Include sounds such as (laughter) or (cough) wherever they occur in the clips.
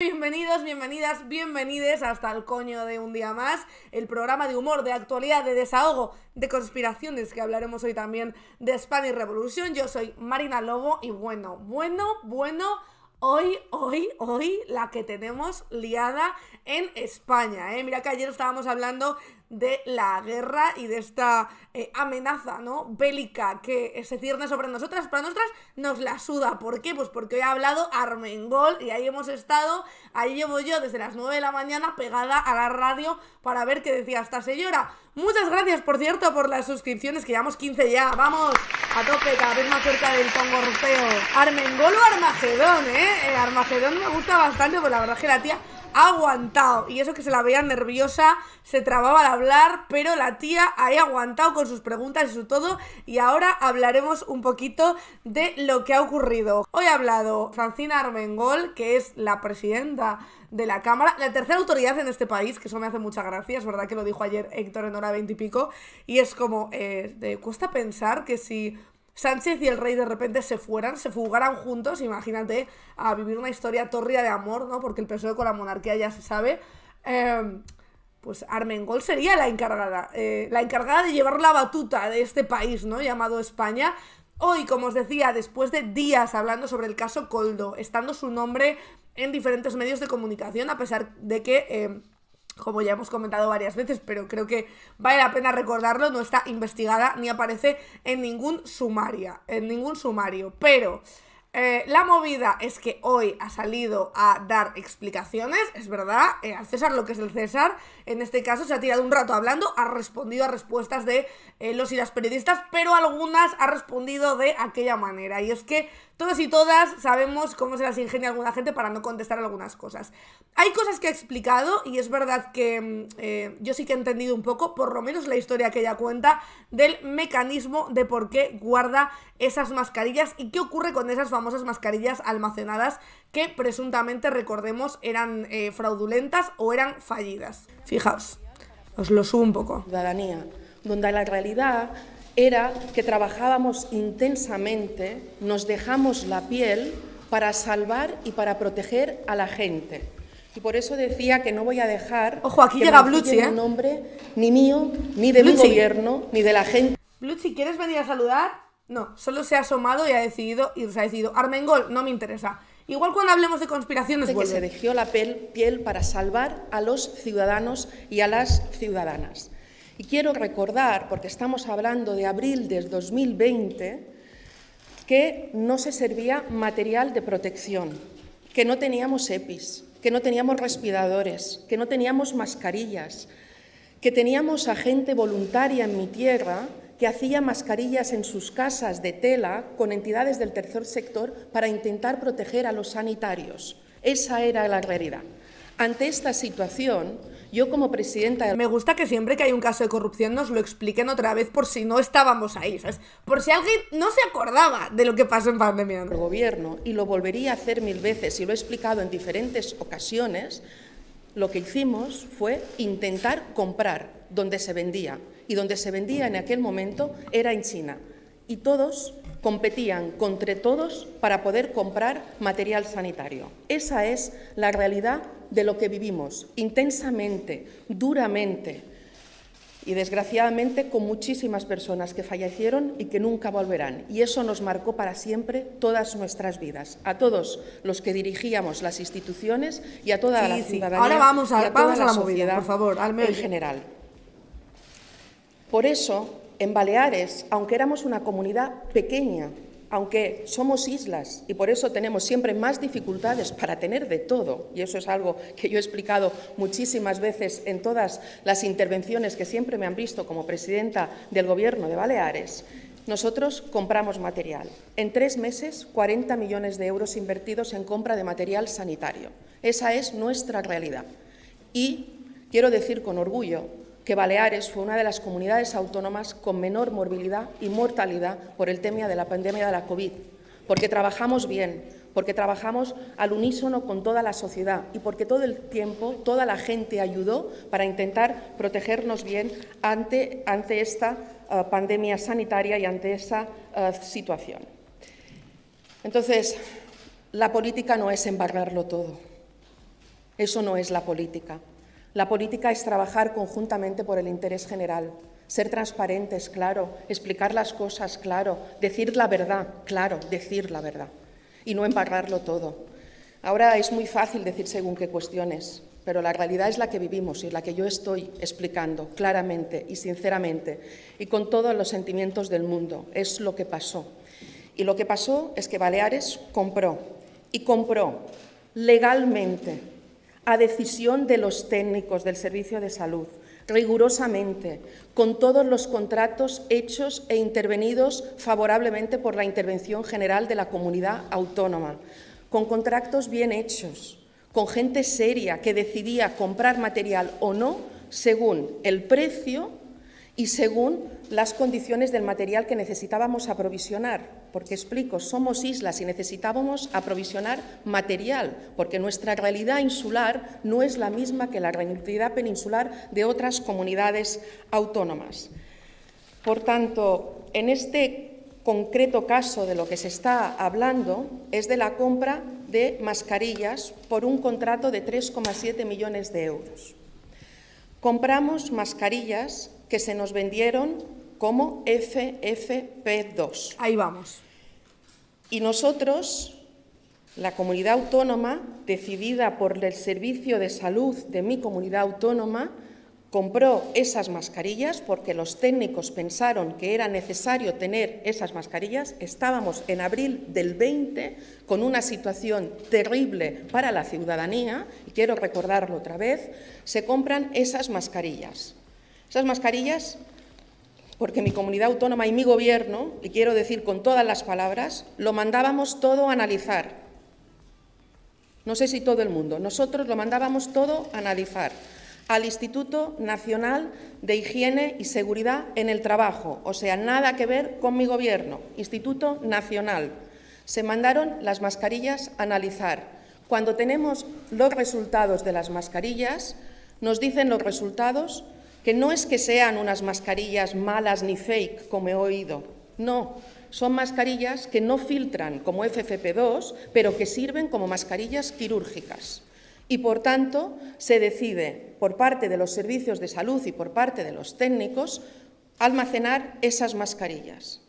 Bienvenidos, bienvenidas, bienvenides hasta el coño de un día más, el programa de humor, de actualidad, de desahogo, de conspiraciones que hablaremos hoy también de y revolución. Yo soy Marina Lobo y bueno, bueno, bueno, hoy, hoy, hoy la que tenemos liada en España. ¿eh? Mira que ayer estábamos hablando de la guerra y de esta eh, amenaza, ¿no? Bélica que se cierne sobre nosotras, para nosotras nos la suda. ¿Por qué? Pues porque hoy he hablado Armengol y ahí hemos estado, ahí llevo yo desde las 9 de la mañana pegada a la radio para ver qué decía esta señora. Muchas gracias, por cierto, por las suscripciones, que llevamos 15 ya. Vamos, a tope, cada vez más cerca del Congo Armengol o Armagedón, ¿eh? ¿eh? Armagedón me gusta bastante, pues la verdad es que la tía aguantado. Y eso que se la veía nerviosa, se trababa al hablar, pero la tía ha aguantado con sus preguntas y su todo. Y ahora hablaremos un poquito de lo que ha ocurrido. Hoy ha hablado Francina Armengol, que es la presidenta de la Cámara, la tercera autoridad en este país, que eso me hace mucha gracia, es verdad que lo dijo ayer Héctor en hora 20 y pico, y es como, eh, cuesta pensar que si Sánchez y el rey de repente se fueran, se fugaran juntos, imagínate, a vivir una historia torrida de amor, ¿no? Porque el PSOE con la monarquía ya se sabe. Em, pues Armengol sería la encargada, eh, la encargada de llevar la batuta de este país, ¿no? Llamado España. Hoy, como os decía, después de días hablando sobre el caso Coldo, estando su nombre en diferentes medios de comunicación, a pesar de que em, como ya hemos comentado varias veces, pero creo que vale la pena recordarlo, no está investigada ni aparece en ningún sumaria, en ningún sumario. Pero eh, la movida es que hoy ha salido a dar explicaciones, es verdad, eh, al César lo que es el César, en este caso se ha tirado un rato hablando, ha respondido a respuestas de eh, los y las periodistas, pero algunas ha respondido de aquella manera, y es que Todas y todas sabemos cómo se las ingenia alguna gente para no contestar algunas cosas. Hay cosas que ha explicado y es verdad que mm, eh, yo sí que he entendido un poco, por lo menos la historia que ella cuenta, del mecanismo de por qué guarda esas mascarillas y qué ocurre con esas famosas mascarillas almacenadas que presuntamente, recordemos, eran eh, fraudulentas o eran fallidas. Fijaos, os lo subo un poco. Ciudadanía, donde la realidad era que trabajábamos intensamente, nos dejamos la piel para salvar y para proteger a la gente. Y por eso decía que no voy a dejar Ojo, aquí llega Bluchi, ¿eh? un nombre ni mío, ni de mi gobierno, ni de la gente. Bluchi, ¿quieres venir a saludar? No, solo se ha asomado y ha decidido ha decidido. Armengol, no me interesa. Igual cuando hablemos de conspiraciones. De que se dejó la piel para salvar a los ciudadanos y a las ciudadanas. Y quiero recordar, porque estamos hablando de abril del 2020, que no se servía material de protección, que no teníamos EPIs, que no teníamos respiradores, que no teníamos mascarillas, que teníamos a gente voluntaria en mi tierra que hacía mascarillas en sus casas de tela con entidades del tercer sector para intentar proteger a los sanitarios. Esa era la realidad. Ante esta situación, yo como presidenta... Me gusta que siempre que hay un caso de corrupción nos lo expliquen otra vez por si no estábamos ahí, ¿sabes? Por si alguien no se acordaba de lo que pasó en pandemia. El gobierno, y lo volvería a hacer mil veces, y lo he explicado en diferentes ocasiones, lo que hicimos fue intentar comprar donde se vendía. Y donde se vendía en aquel momento era en China. Y todos competían entre todos para poder comprar material sanitario. Esa es la realidad de lo que vivimos intensamente, duramente y desgraciadamente con muchísimas personas que fallecieron y que nunca volverán. Y eso nos marcó para siempre todas nuestras vidas, a todos los que dirigíamos las instituciones y a toda la ciudadanía. Ahora vamos a, la, a sociedad por favor, al en general. Por eso en Baleares, aunque éramos una comunidad pequeña, aunque somos islas y por eso tenemos siempre más dificultades para tener de todo, y eso es algo que yo he explicado muchísimas veces en todas las intervenciones que siempre me han visto como presidenta del Gobierno de Baleares, nosotros compramos material. En tres meses, 40 millones de euros invertidos en compra de material sanitario. Esa es nuestra realidad. Y quiero decir con orgullo que Baleares fue una de las comunidades autónomas con menor morbilidad y mortalidad por el tema de la pandemia de la COVID, porque trabajamos bien, porque trabajamos al unísono con toda la sociedad y porque todo el tiempo toda la gente ayudó para intentar protegernos bien ante, esta eh, pandemia sanitaria y ante esa eh, situación. Entonces, la política no es embarrarlo todo. Eso no es la política. La política es trabajar conjuntamente por el interés general, ser transparentes, claro, explicar las cosas, claro, decir la verdad, claro, decir la verdad y no embarrarlo todo. Ahora es muy fácil decir según qué cuestiones, pero la realidad es la que vivimos y la que yo estoy explicando claramente y sinceramente y con todos los sentimientos del mundo. Es lo que pasó. Y lo que pasó es que Baleares compró y compró legalmente a decisión de los técnicos del Servicio de Salud, rigurosamente, con todos los contratos hechos e intervenidos favorablemente por la Intervención General de la Comunidad Autónoma, con contratos bien hechos, con gente seria que decidía comprar material o no según el precio y según las condiciones del material que necesitábamos aprovisionar, porque explico, somos islas y necesitábamos aprovisionar material, porque nuestra realidad insular no es la misma que la realidad peninsular de otras comunidades autónomas. Por tanto, en este concreto caso de lo que se está hablando es de la compra de mascarillas por un contrato de 3,7 millones de euros. Compramos mascarillas que se nos vendieron como FFP2. Ahí vamos. Y nosotros, la comunidad autónoma, decidida por el Servicio de Salud de mi comunidad autónoma, compró esas mascarillas porque los técnicos pensaron que era necesario tener esas mascarillas. Estábamos en abril del 20 con una situación terrible para la ciudadanía, y quiero recordarlo otra vez, se compran esas mascarillas. Esas mascarillas porque mi comunidad autónoma y mi gobierno, y quiero decir con todas las palabras, lo mandábamos todo a analizar. No sé si todo el mundo, nosotros lo mandábamos todo a analizar al Instituto Nacional de Higiene y Seguridad en el Trabajo, o sea, nada que ver con mi gobierno, Instituto Nacional. Se mandaron las mascarillas a analizar. Cuando tenemos los resultados de las mascarillas, nos dicen los resultados que no es que sean unas mascarillas malas ni fake, como he oído. No, son mascarillas que no filtran como FFP2, pero que sirven como mascarillas quirúrgicas. Y por tanto, se decide por parte de los servicios de salud y por parte de los técnicos almacenar esas mascarillas.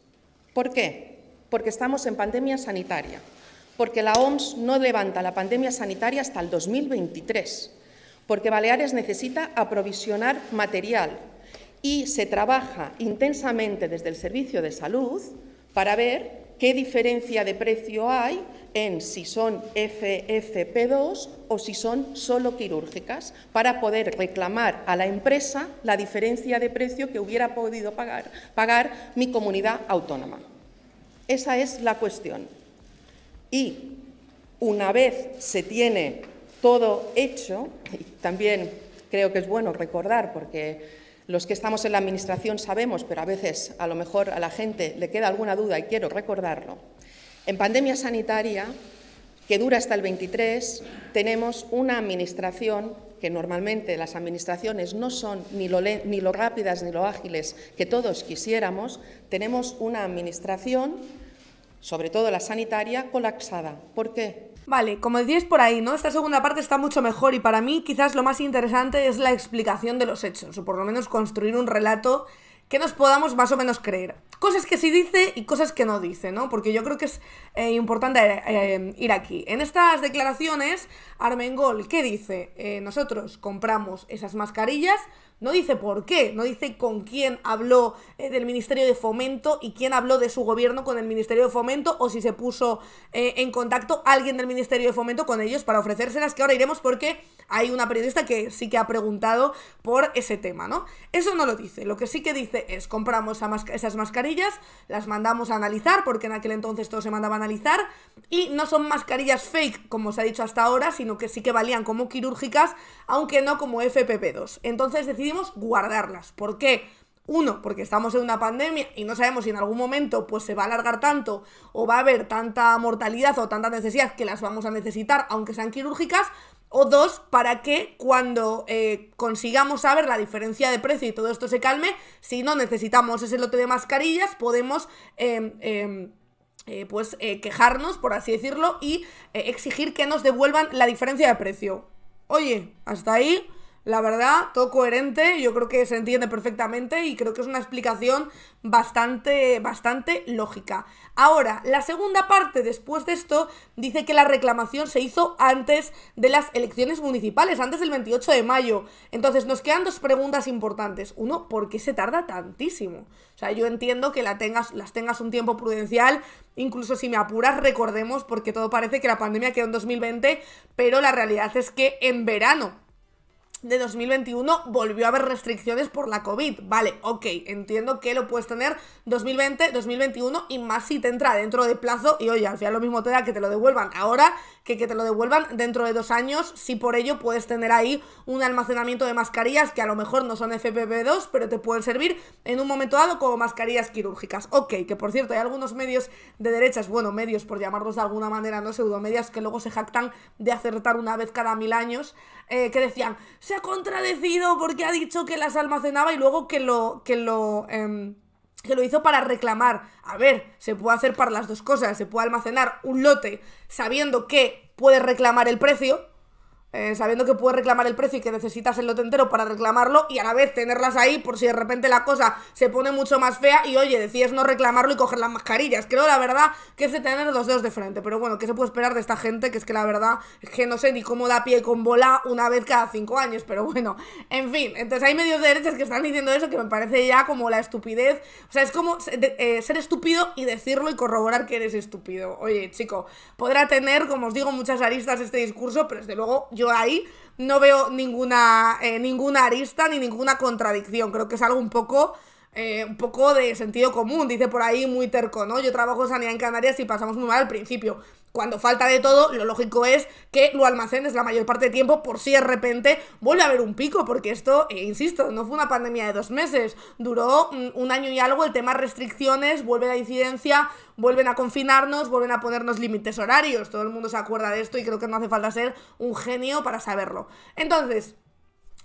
¿Por qué? Porque estamos en pandemia sanitaria, porque la OMS no levanta la pandemia sanitaria hasta el 2023 porque Baleares necesita aprovisionar material y se trabaja intensamente desde el Servicio de Salud para ver qué diferencia de precio hay en si son FFP2 o si son solo quirúrgicas, para poder reclamar a la empresa la diferencia de precio que hubiera podido pagar, mi comunidad autónoma. Esa es la cuestión. Y una vez se tiene todo hecho, y también creo que es bueno recordar, porque los que estamos en la Administración sabemos, pero a veces a lo mejor a la gente le queda alguna duda y quiero recordarlo. En pandemia sanitaria, que dura hasta el 23, tenemos una Administración que normalmente las administraciones no son ni lo, ni lo rápidas ni lo ágiles que todos quisiéramos, tenemos una administración, sobre todo la sanitaria, colapsada. ¿Por qué? Vale, como decíais por ahí, ¿no? Esta segunda parte está mucho mejor y para mí quizás lo más interesante es la explicación de los hechos, o por lo menos construir un relato que nos podamos más o menos creer. Cosas que sí dice y cosas que no dice, ¿no? Porque yo creo que es eh, importante eh, ir aquí. En estas declaraciones, Armengol, ¿qué dice? Eh, nosotros compramos esas mascarillas no dice por qué, no dice con quién habló eh, del Ministerio de Fomento y quién habló de su gobierno con el Ministerio de Fomento o si se puso eh, en contacto alguien del Ministerio de Fomento con ellos para ofrecérselas, que ahora iremos porque hay una periodista que sí que ha preguntado por ese tema, ¿no? Eso no lo dice, lo que sí que dice es compramos esas mascarillas, las mandamos a analizar, porque en aquel entonces todo se mandaba a analizar, y no son mascarillas fake, como se ha dicho hasta ahora, sino que sí que valían como quirúrgicas, aunque no como FPP2. Entonces guardarlas. porque Uno, porque estamos en una pandemia y no sabemos si en algún momento pues se va a alargar tanto o va a haber tanta mortalidad o tanta necesidad que las vamos a necesitar, aunque sean quirúrgicas. O dos, para que cuando eh, consigamos saber la diferencia de precio y todo esto se calme, si no necesitamos ese lote de mascarillas, podemos... Em, em, eh, pues eh, quejarnos, por así decirlo, y exigir que nos devuelvan la diferencia de precio. Oye, hasta ahí la verdad, todo coherente, yo creo que se entiende perfectamente y creo que es una explicación bastante, bastante lógica. Ahora, la segunda parte después de esto dice que la reclamación se hizo antes de las elecciones municipales, antes del 28 de mayo. Entonces, nos quedan dos preguntas importantes. Uno, ¿por qué se tarda tantísimo? O sea, yo entiendo que la tengas, las tengas un tiempo prudencial, incluso si me apuras, recordemos, porque todo parece que la pandemia quedó en 2020, pero la realidad es que en verano de 2021 volvió a haber restricciones por la COVID. Vale, ok, entiendo que lo puedes tener 2020, 2021 y más si te entra dentro de plazo y oye, al final lo mismo te da que te lo devuelvan ahora que te lo devuelvan dentro de dos años, si por ello puedes tener ahí un almacenamiento de mascarillas que a lo mejor no son FPP2, pero te pueden servir en un momento dado como mascarillas quirúrgicas. Ok, que por cierto hay algunos medios de derechas, bueno, medios por llamarlos de alguna manera, no pseudomedias, que luego se jactan de acertar una vez cada mil años, eh, que decían, se ha contradecido porque ha dicho que las almacenaba y luego que lo... Que lo em, que lo hizo para reclamar. A ver, se puede hacer para las dos cosas. Se puede almacenar un lote sabiendo que puede reclamar el precio, eh, sabiendo que puedes reclamar el precio y que necesitas el lote entero para reclamarlo y a la vez tenerlas ahí por si de repente la cosa se pone mucho más fea y oye, decides no reclamarlo y coger las mascarillas. Creo la verdad que es de tener dos dedos de frente, pero bueno, ¿qué se puede esperar de esta gente? Que es que la verdad es que no sé ni cómo da pie con bola una vez cada cinco años, pero bueno, en fin, entonces hay medios de derechas que están diciendo eso que me parece ya como la estupidez, o sea, es como eh, ser estúpido y decirlo y corroborar que eres estúpido. Oye, chico, podrá tener, como os digo, muchas aristas este discurso, pero desde luego yo ahí no veo ninguna, eh, ninguna arista ni ninguna contradicción. Creo que es algo un poco, eh, un poco de sentido común, dice por ahí muy terco, ¿no? Yo trabajo en sanidad en Canarias y pasamos muy mal al principio. Cuando falta de todo, lo lógico es que lo almacenes la mayor parte de tiempo por si de repente vuelve a haber un pico, porque esto, eh, insisto, no fue una pandemia de dos meses, duró mm, un año y algo el tema restricciones, vuelve la incidencia, vuelven a confinarnos, vuelven a ponernos límites horarios, todo el mundo se acuerda de esto y creo que no hace falta ser un genio para saberlo. Entonces,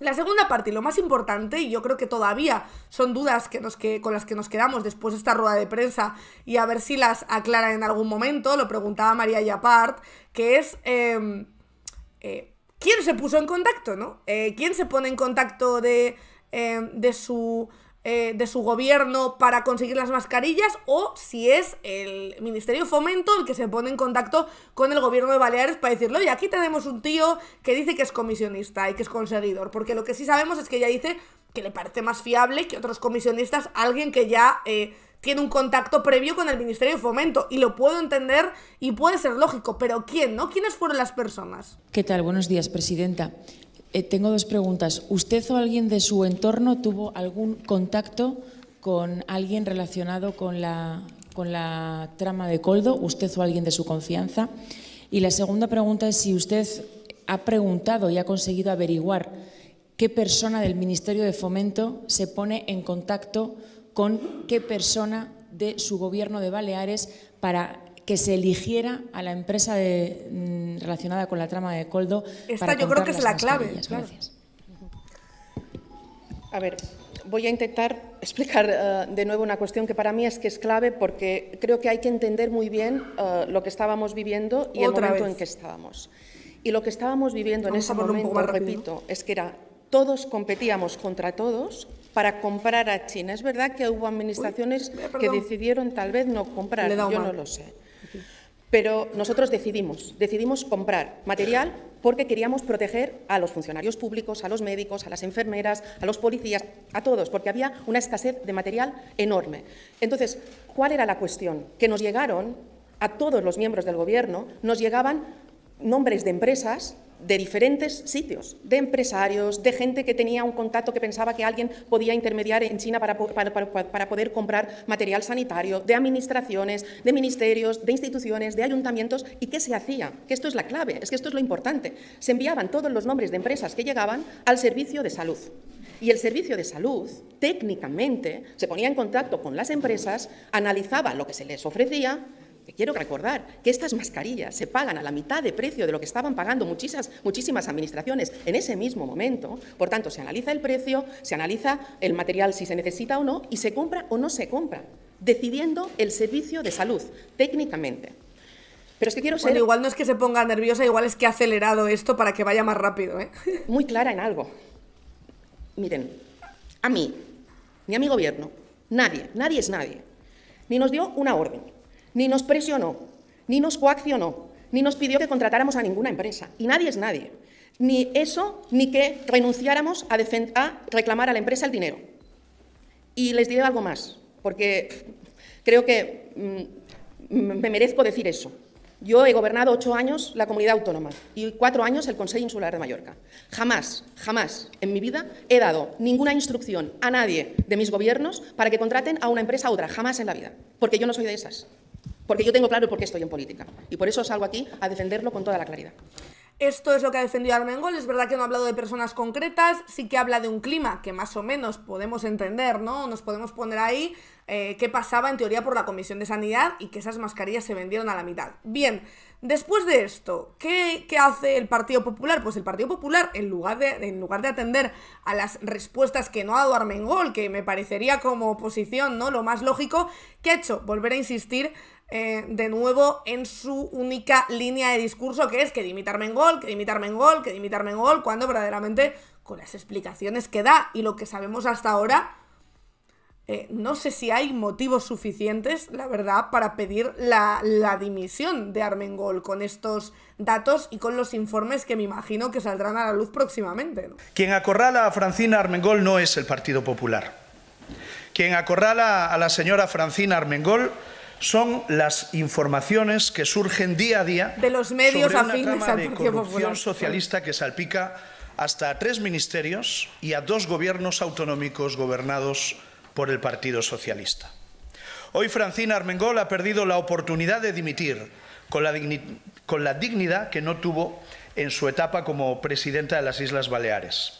la segunda parte y lo más importante, y yo creo que todavía son dudas que nos que, con las que nos quedamos después de esta rueda de prensa y a ver si las aclara en algún momento, lo preguntaba María Yapart, que es em, eh, quién se puso en contacto, ¿no? Eh, ¿Quién se pone en contacto de em, su eh, de su gobierno para conseguir las mascarillas o si es el Ministerio de Fomento el que se pone en contacto con el gobierno de Baleares para decirle, oye, aquí tenemos un tío que dice que es comisionista y que es conseguidor, porque lo que sí sabemos es que ella dice que le parece más fiable que otros comisionistas alguien que ya... Eh, tiene un contacto previo con el Ministerio de Fomento y lo puedo entender y puede ser lógico, pero ¿quién, no? ¿Quiénes fueron las personas? ¿Qué tal? Buenos días, presidenta. Eh, tengo dos preguntas. ¿Usted o alguien de su entorno tuvo algún contacto con alguien relacionado con la, con la trama de Coldo? ¿Usted o alguien de su confianza? Y la segunda pregunta es si usted ha preguntado y ha conseguido averiguar qué persona del Ministerio de Fomento se pone en contacto con qué persona de su gobierno de Baleares para que se eligiera a la empresa de, mm, relacionada con la trama de Coldo. Esta yo creo que es la clave. A ver, voy a intentar (laughs) explicar eh, de nuevo una cuestión que para mí es que es clave porque creo que hay que entender muy bien eh, lo que estábamos viviendo y el momento en que estábamos. Y lo que estábamos viviendo en ese momento, repito, es que era todos competíamos contra todos para comprar a China. Es verdad que hubo administraciones eh, que decidieron tal vez no comprar, yo no lo sé. Pero nosotros decidimos, decidimos comprar material porque queríamos proteger a los funcionarios públicos, a los médicos, a las enfermeras, a los policías, a todos, porque había una escasez de material enorme. Entonces, ¿cuál era la cuestión? Que nos llegaron, a todos los miembros del Gobierno, nos llegaban nombres de empresas de diferentes sitios, de empresarios, de gente que tenía un contacto que pensaba que alguien podía intermediar en China para, poder comprar material sanitario, de administraciones, de ministerios, de instituciones, de ayuntamientos. ¿Y qué se hacía? Que esto es la clave, es que esto es lo importante. Se enviaban todos los nombres de empresas que llegaban al servicio de salud. Y el servicio de salud, técnicamente, se ponía en contacto con las empresas, analizaba lo que se les ofrecía quiero recordar que estas mascarillas se pagan a la mitad de precio de lo que estaban pagando muchísimas, administraciones en ese mismo momento. Por tanto, se analiza el precio, se analiza el material si se necesita o no y se compra o no se compra, decidiendo el servicio de salud técnicamente. Pero es que quiero ser... Bueno, igual no es que se ponga nerviosa, igual es que ha acelerado esto para que vaya más rápido. ¿eh? (laughs) Muy clara en algo. Miren, a mí, ni a mi gobierno, nadie, nadie es nadie, ni nos dio una orden ni nos presionó, ni nos coaccionó, ni nos pidió que contratáramos a ninguna empresa. Y nadie es nadie. Ni eso, ni que renunciáramos a, a reclamar a la empresa el dinero. Y les diré algo más, porque creo que mm, me merezco decir eso. Yo he gobernado ocho años la comunidad autónoma y cuatro años el Consejo Insular de Mallorca. Jamás, jamás en mi vida he dado ninguna instrucción a nadie de mis gobiernos para que contraten a una empresa a otra, jamás en la vida, porque yo no soy de esas. Porque yo tengo claro por qué estoy en política. Y por eso salgo aquí a defenderlo con toda la claridad. Esto es lo que ha defendido Armengol. Es verdad que no ha hablado de personas concretas, sí que habla de un clima que más o menos podemos entender, ¿no? Nos podemos poner ahí eh, qué pasaba en teoría por la Comisión de Sanidad y que esas mascarillas se vendieron a la mitad. Bien, después de esto, ¿qué, hace el Partido Popular? Pues el Partido Popular, en lugar, de, en lugar de atender a las respuestas que no ha dado Armengol, que me parecería como oposición, ¿no? Lo más lógico, ¿qué ha hecho? Volver a insistir eh, de nuevo en su única línea de discurso, que es que dimita Armengol, que dimita Armengol, que dimita Armengol cuando verdaderamente con las explicaciones que da y lo que sabemos hasta ahora, eh, no sé si hay motivos suficientes, la verdad, para pedir la, dimisión de Armengol con estos datos y con los informes que me imagino que saldrán a la luz próximamente. Quien acorrala a Francina Armengol no es el Partido Popular. Quien acorrala a la señora Francina Armengol son las informaciones que surgen día a día de los medios sobre trama de corrupción socialista que salpica hasta a tres ministerios y a dos gobiernos autonómicos gobernados por el Partido Socialista. Hoy Francina Armengol ha perdido la oportunidad de dimitir con la dignidad que no tuvo en su etapa como presidenta de las Islas Baleares.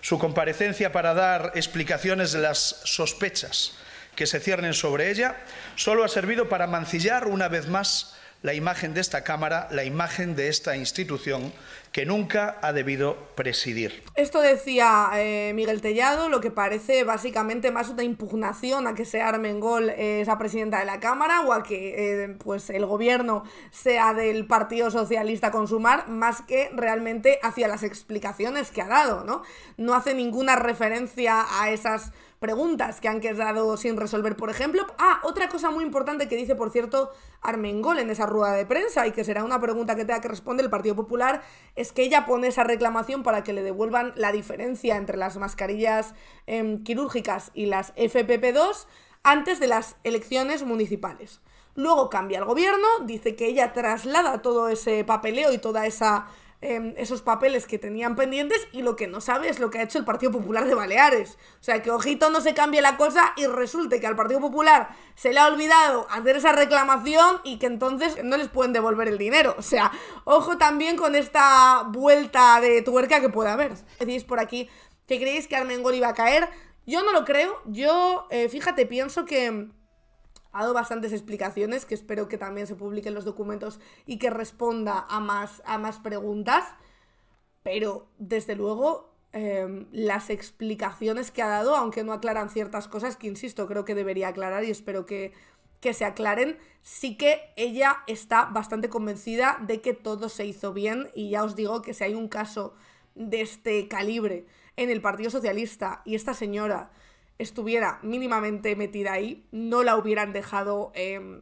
Su comparecencia para dar explicaciones de las sospechas que se ciernen sobre ella, solo ha servido para mancillar una vez más la imagen de esta Cámara, la imagen de esta institución que nunca ha debido presidir. Esto decía eh, Miguel Tellado, lo que parece básicamente más una impugnación a que sea Armengol gol eh, esa presidenta de la Cámara o a que eh, pues el gobierno sea del Partido Socialista con Sumar, más que realmente hacia las explicaciones que ha dado, ¿no? No hace ninguna referencia a esas preguntas que han quedado sin resolver, por ejemplo. Ah, otra cosa muy importante que dice, por cierto, Armengol en esa rueda de prensa y que será una pregunta que tenga que responder el Partido Popular es que ella pone esa reclamación para que le devuelvan la diferencia entre las mascarillas em, quirúrgicas y las FPP2 antes de las elecciones municipales. Luego cambia el gobierno, dice que ella traslada todo ese papeleo y toda esa Em, esos papeles que tenían pendientes y lo que no sabe es lo que ha hecho el Partido Popular de Baleares. O sea, que ojito no se cambie la cosa y resulte que al Partido Popular se le ha olvidado hacer esa reclamación y que entonces no les pueden devolver el dinero. O sea, ojo también con esta vuelta de tuerca que puede haber. Decís por aquí que creéis que Armengol iba a caer. Yo no lo creo. Yo, eh, fíjate, pienso que ha dado bastantes explicaciones, que espero que también se publiquen los documentos y que responda a más, a más preguntas. Pero, desde luego, em, las explicaciones que ha dado, aunque no aclaran ciertas cosas, que insisto, creo que debería aclarar y espero que, que se aclaren, sí que ella está bastante convencida de que todo se hizo bien y ya os digo que si hay un caso de este calibre en el Partido Socialista y esta señora estuviera mínimamente metida ahí, no la hubieran dejado. Em,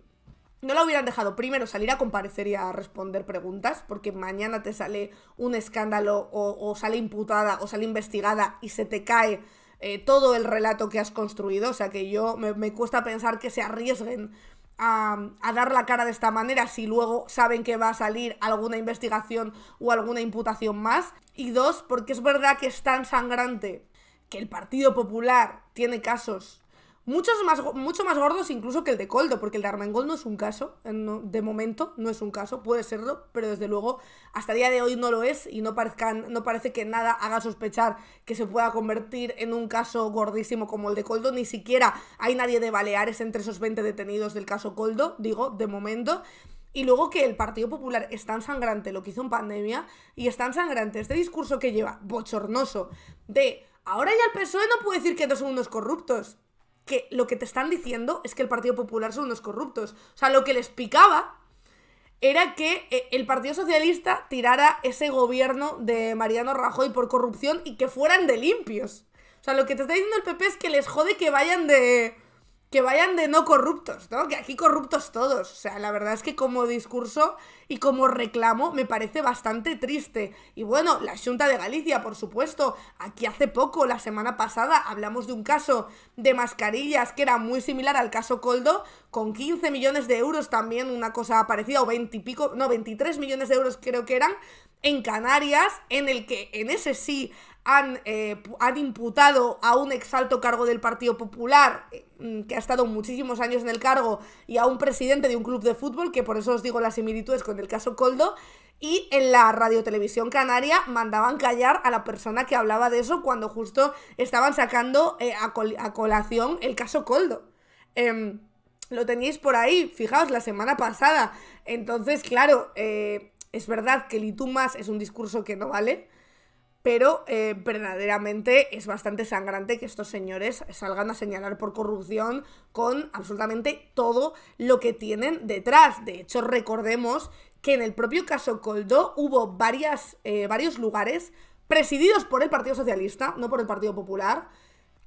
no la hubieran dejado primero salir a comparecer y a responder preguntas, porque mañana te sale un escándalo o, sale imputada o sale investigada y se te cae eh, todo el relato que has construido. O sea que yo me, cuesta pensar que se arriesguen a, a, dar la cara de esta manera si luego saben que va a salir alguna investigación o alguna imputación más. Y dos, porque es verdad que es tan sangrante que el Partido Popular tiene casos muchos más, mucho más gordos incluso que el de Coldo, porque el de Armengol no es un caso, eh, de momento no es un caso, puede serlo, pero desde luego hasta el día de hoy no lo es y no, no parece que nada haga sospechar que se pueda convertir en un caso gordísimo como el de Coldo, ni siquiera hay nadie de Baleares entre esos 20 detenidos del caso Coldo, digo, de momento. Y luego que el Partido Popular es tan sangrante lo que hizo en pandemia y es tan sangrante este discurso que lleva bochornoso de Ahora ya el PSOE no puede decir que no son unos corruptos. Que lo que te están diciendo es que el Partido Popular son unos corruptos. O sea, lo que les picaba era que eh, el Partido Socialista tirara ese gobierno de Mariano Rajoy por corrupción y que fueran de limpios. O sea, lo que te está diciendo el PP es que les jode que vayan de que vayan de no corruptos, ¿no? Que aquí corruptos todos. O sea, la verdad es que como discurso y como reclamo me parece bastante triste. Y bueno, la Junta de Galicia, por supuesto. Aquí hace poco, la semana pasada, hablamos de un caso de mascarillas que era muy similar al caso Coldo, con 15 millones de euros también, una cosa parecida, o 20 y pico, no, 23 millones de euros creo que eran, en Canarias, en el que en ese sí eh, han, imputado a un exalto cargo del Partido Popular, eh, mm, que ha estado muchísimos años en el cargo, y a un presidente de un club de fútbol, que por eso os digo las similitudes con el caso Coldo, y en la radiotelevisión canaria mandaban callar a la persona que hablaba de eso cuando justo estaban sacando eh, a, colación el caso Coldo. Em, lo teníais por ahí, fijaos, la semana pasada. Entonces, claro, es verdad que el Itumas es un discurso que no vale pero eh, verdaderamente es bastante sangrante que estos señores salgan a señalar por corrupción con absolutamente todo lo que tienen detrás. De hecho, recordemos que en el propio caso Coldo hubo eh, varios lugares presididos por el Partido Socialista, no por el Partido Popular,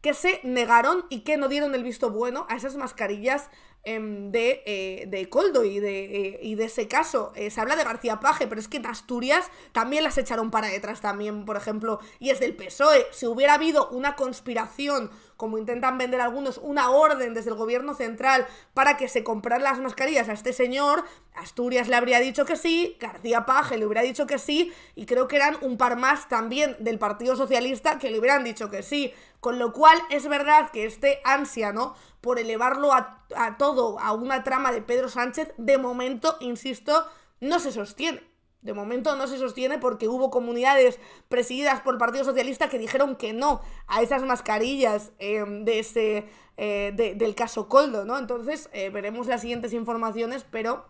que se negaron y que no dieron el visto bueno a esas mascarillas em, de, eh, de, Coldo y de, eh, y de ese caso. Eh, se habla de García Paje, pero es que en Asturias también las echaron para detrás también, por ejemplo, y es del PSOE. Si hubiera habido una conspiración como intentan vender algunos, una orden desde el gobierno central para que se compraran las mascarillas a este señor, Asturias le habría dicho que sí, García Paje le hubiera dicho que sí, y creo que eran un par más también del Partido Socialista que le hubieran dicho que sí. Con lo cual es verdad que este ansia, Por elevarlo a todo, a una trama de Pedro Sánchez, de momento, insisto, no se sostiene. De momento no se sostiene porque hubo comunidades presididas por el Partido Socialista que dijeron que no a esas mascarillas em, de ese, eh, del caso Coldo, ¿no? Entonces eh, veremos las siguientes informaciones, pero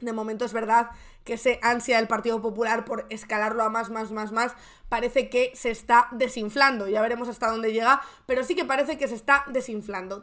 de momento es verdad que ese ansia del Partido Popular por escalarlo a más, más, más, más, parece que se está desinflando. Ya veremos hasta dónde llega, pero sí que parece que se está desinflando.